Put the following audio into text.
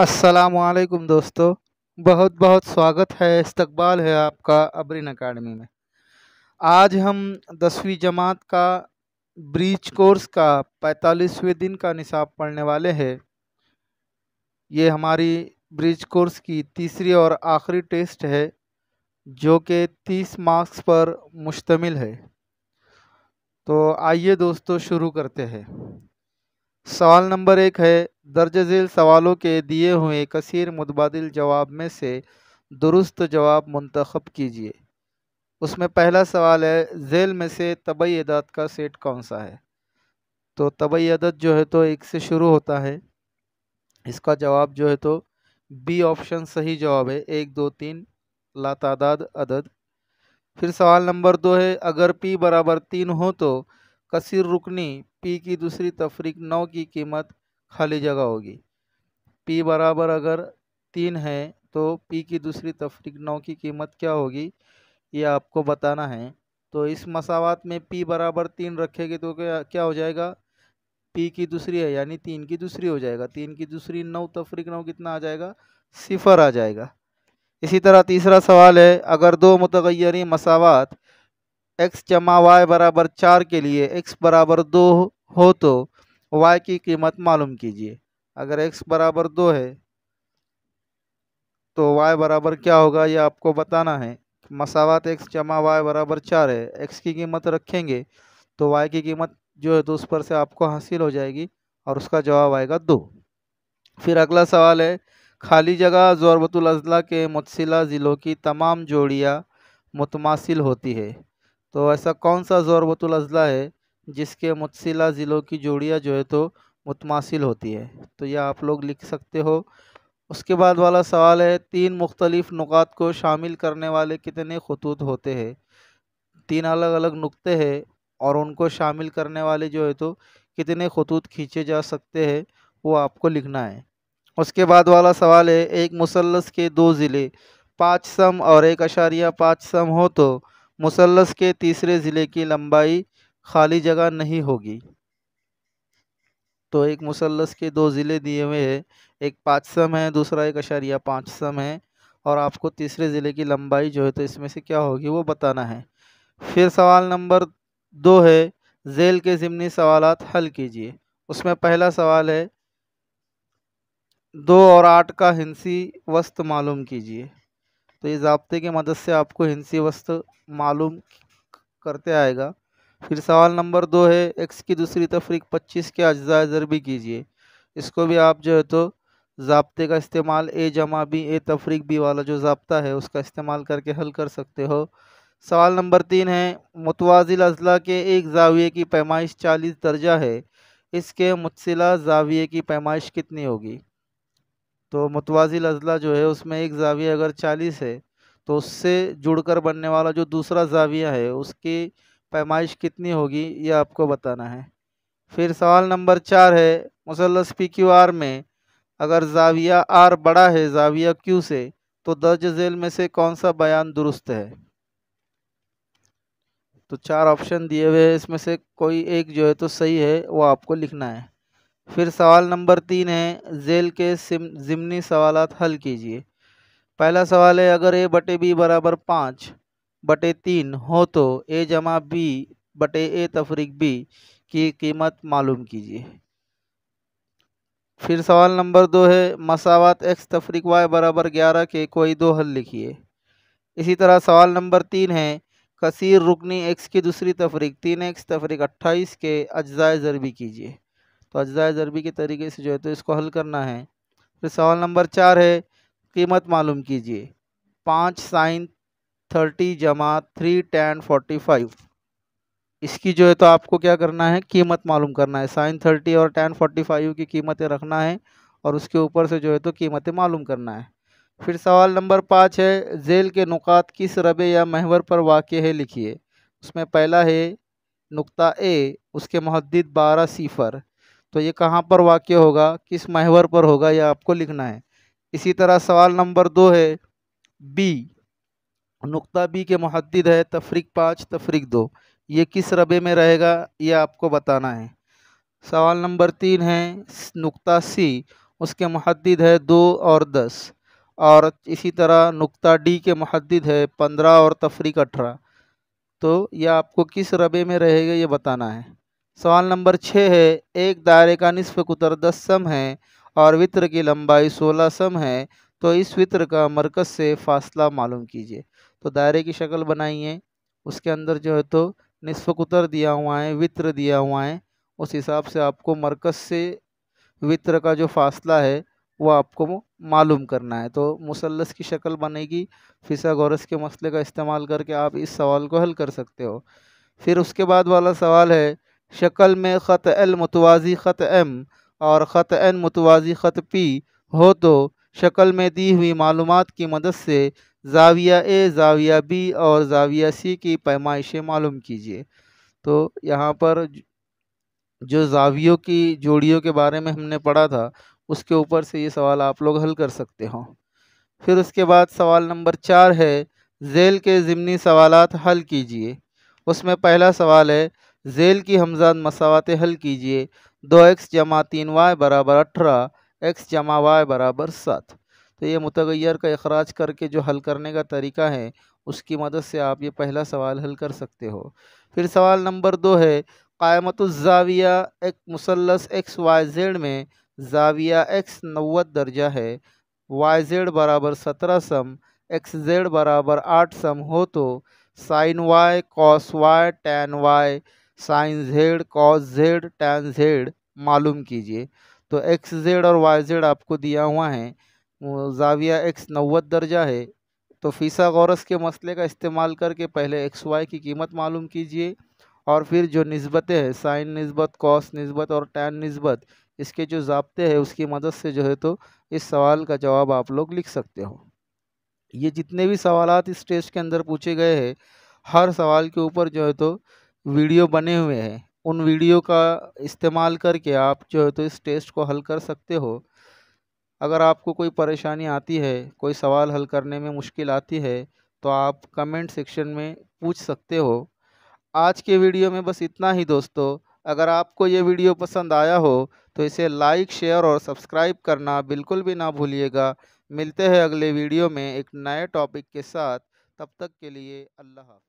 असलकुम दोस्तों बहुत बहुत स्वागत है इस्तकबाल है आपका अब्रिन अकाडमी में आज हम दसवीं जमात का ब्रीच कोर्स का पैंतालीसवें दिन का निसाब पढ़ने वाले हैं ये हमारी ब्रीच कोर्स की तीसरी और आखिरी टेस्ट है जो कि तीस मार्क्स पर मुश्तमिल है तो आइए दोस्तों शुरू करते हैं सवाल नंबर एक है दर्ज झील सवालों के दिए हुए कसर मुतबादिल जवाब में से दुरुस्त जवाब मंतखब कीजिए उसमें पहला सवाल है झेल में से तबई अदात का सेट कौन सा है तो तबई अदद जो है तो एक से शुरू होता है इसका जवाब जो है तो बी ऑप्शन सही जवाब है एक दो तीन लातादाद अदद फिर सवाल नंबर दो है अगर पी बराबर तीन हो तो कसर रुकनी पी की दूसरी तफरीक नौ की कीमत खाली जगह होगी पी बराबर अगर तीन है तो पी की दूसरी तफरीक नौ की कीमत क्या होगी ये आपको बताना है तो इस मसावत में पी बराबर तीन रखेगी तो क्या क्या हो जाएगा पी की दूसरी है यानी तीन की दूसरी हो जाएगा तीन की दूसरी नौ तफरीक नौ कितना आ जाएगा सिफर आ जाएगा इसी तरह तीसरा सवाल है अगर दो मतगैरी मसावत एक्स जमा वाई बराबर चार के लिए एक्स बराबर दो हो तो वाई की कीमत मालूम कीजिए अगर एक्स बराबर दो है तो वाई बराबर क्या होगा ये आपको बताना है मसावत एक्स जमा वाई बराबर चार है एक्स की कीमत रखेंगे तो वाई की कीमत जो है तो उस पर से आपको हासिल हो जाएगी और उसका जवाब आएगा दो फिर अगला सवाल है खाली जगह जोरबतुल अजला के मुतसिला ज़िलों की तमाम जोड़ियाँ मुतमासिल होती है तो ऐसा कौन सा ज़ोर बतुल अज़ला है जिसके मुतसिला ज़िलों की जोड़ियाँ जो है तो मुतमासिल होती है तो यह आप लोग लिख सकते हो उसके बाद वाला सवाल है तीन मुख्तलिफ़ नुकात को शामिल करने वाले कितने खतूत होते हैं तीन अलग अलग नुकते हैं और उनको शामिल करने वाले जो है तो कितने खतूत खींचे जा सकते हैं वो आपको लिखना है उसके बाद वाला सवाल है एक मुसलस के दो ज़िले पाँच सम और एक अशारिया पाँच सम हो तो मुसलस के तीसरे ज़िले की लंबाई खाली जगह नहीं होगी तो एक मुसलस के दो ज़िले दिए हुए हैं एक पाँच सम है दूसरा एक अशारिया पाँच सम है और आपको तीसरे ज़िले की लंबाई जो है तो इसमें से क्या होगी वो बताना है फिर सवाल नंबर दो है जेल के ज़िमनी सवाल हल कीजिए उसमें पहला सवाल है दो और आठ का हिंसी वस्त मालूम कीजिए तो ये जबते की मदद से आपको हिंसी वस्तु मालूम करते आएगा फिर सवाल नंबर दो है एक्स की दूसरी तफरीक पच्चीस के अज्जा ज़रबी कीजिए इसको भी आप जो है तो जबते का इस्तेमाल ए जमा बी ए तफरीक बी वाला जो जबता है उसका इस्तेमाल करके हल कर सकते हो सवाल नंबर तीन है मुतवाजिल अजला के एक जाविये की पैमाइश चालीस दर्जा है इसके मुतसिला जाविये की पैमाइश कितनी होगी तो मुतवाजिल अजला जो है उसमें एक जाविया अगर चालीस है तो उससे जुड़कर बनने वाला जो दूसरा जाविया है उसकी पैमाइश कितनी होगी ये आपको बताना है फिर सवाल नंबर चार है मुसलस पी क्यू आर में अगर जाविया आर बड़ा है जाविया क्यू से तो दर्ज झेल में से कौन सा बयान दुरुस्त है तो चार ऑप्शन दिए हुए हैं इसमें से कोई एक जो है तो सही है वो आपको लिखना है फिर सवाल नंबर तीन है जेल के ज़िमनी सवाल हल कीजिए पहला सवाल है अगर ए बटे बी बराबर पाँच बटे तीन हो तो ए जमा बी बटे ए तफरीक बी की कीमत मालूम कीजिए फिर सवाल नंबर दो है मसावत एक्स तफरीक वाई बराबर ग्यारह के कोई दो हल लिखिए इसी तरह सवाल नंबर तीन है कसीर रुकनी एक्स की दूसरी तफरीक तीन एक्स तफरीक अट्ठाईस के अज्जाए ज़रबी कीजिए तो अज्जा ज़रबी के तरीके से जो है तो इसको हल करना है फिर सवाल नंबर चार है कीमत मालूम कीजिए पाँच साइन थर्टी जमा थ्री टेन फोर्टी फाइव इसकी जो है तो आपको क्या करना है कीमत मालूम करना है साइन थर्टी और टेन फोर्टी फाइव की कीमतें रखना है और उसके ऊपर से जो है तो कीमतें मालूम करना है फिर सवाल नंबर पाँच है जेल के नुकात किस रबे या महवर पर वाक़ है लिखिए उसमें पहला है नुक्ता ए उसके महदद बारह सिफर तो ये कहाँ पर वाक्य होगा किस महवर पर होगा यह आपको लिखना है इसी तरह सवाल नंबर दो है बी नुक्ता बी के महदद है तफरीक पाँच तफरीक दो ये किस रबे में रहेगा यह आपको बताना है सवाल नंबर तीन है नुक्ता सी उसके महदद है दो और दस और इसी तरह नुक्ता डी के महदद है पंद्रह और तफरीक अठारह तो यह आपको किस रबे में रहेगा ये बताना है सवाल नंबर छः है एक दायरे का निसफ कुतर दस सम है और वितर की लंबाई सोलह सम है तो इस वितर का मरकज़ से फासला मालूम कीजिए तो दायरे की शक्ल बनाइए उसके अंदर जो है तो निसफ कुतर दिया हुआ है वितर दिया हुआ है उस हिसाब से आपको मरकज़ से वितर का जो फासला है वह आपको मालूम करना है तो मुसलस की शक्ल बनेगी फिसा गोरस के मसले का इस्तेमाल करके आप इस सवाल को हल कर सकते हो फिर उसके बाद वाला सवाल है शक्ल में ख़त मुतवाज़ी ख़त एम और ख़त मुतवाज़ी ख़त पी हो तो शक्ल में दी हुई मालूम की मदद से जाविया ए जाविया बी और जाविया सी की पैमाइशें मालूम कीजिए तो यहाँ पर जो जावियों की जोड़ियों के बारे में हमने पढ़ा था उसके ऊपर से ये सवाल आप लोग हल कर सकते हो फिर उसके बाद सवाल नंबर चार है जेल के ज़मनी सवाल हल कीजिए उसमें पहला सवाल है जेल की हमजाद मसावत हल कीजिए दो एक्स जमा तीन वाई बराबर अठारह एक्स जमा वाई बराबर सात तो ये मुतगैर का अखराज करके जो हल करने का तरीका है उसकी मदद से आप ये पहला सवाल हल कर सकते हो फिर सवाल नंबर दो है कायमतुलजाविया एक मुसलस एक्स वाई जेड में जाविया एक्स नवत दर्जा है वाई जेड बराबर सत्रह सम एक्स जेड बराबर आठ सम हो तो sine Y cos Y tan Y sine Z cos Z tan Z मालूम कीजिए तो एक्स जेड और वाई जेड आपको दिया हुआ है जाविया एक्स नव्वत दर्जा है तो फीसा गौरस के मसले का इस्तेमाल करके पहले एक्स वाई की कीमत मालूम कीजिए और फिर जो नस्बतें हैं साइन नस्बत कॉस नस्बत और टैन नस्बत इसके जो जबते हैं उसकी मदद से जो है तो इस सवाल का जवाब आप लोग लिख सकते हो ये जितने भी सवाल इस टेस्ट के अंदर पूछे गए हैं हर सवाल के ऊपर जो है तो वीडियो बने हुए हैं उन वीडियो का इस्तेमाल करके आप जो है तो इस टेस्ट को हल कर सकते हो अगर आपको कोई परेशानी आती है कोई सवाल हल करने में मुश्किल आती है तो आप कमेंट सेक्शन में पूछ सकते हो आज के वीडियो में बस इतना ही दोस्तों अगर आपको ये वीडियो पसंद आया हो तो इसे लाइक शेयर और सब्सक्राइब करना बिल्कुल भी ना भूलिएगा मिलते हैं अगले वीडियो में एक नए टॉपिक के साथ तब तक के लिए अल्लाह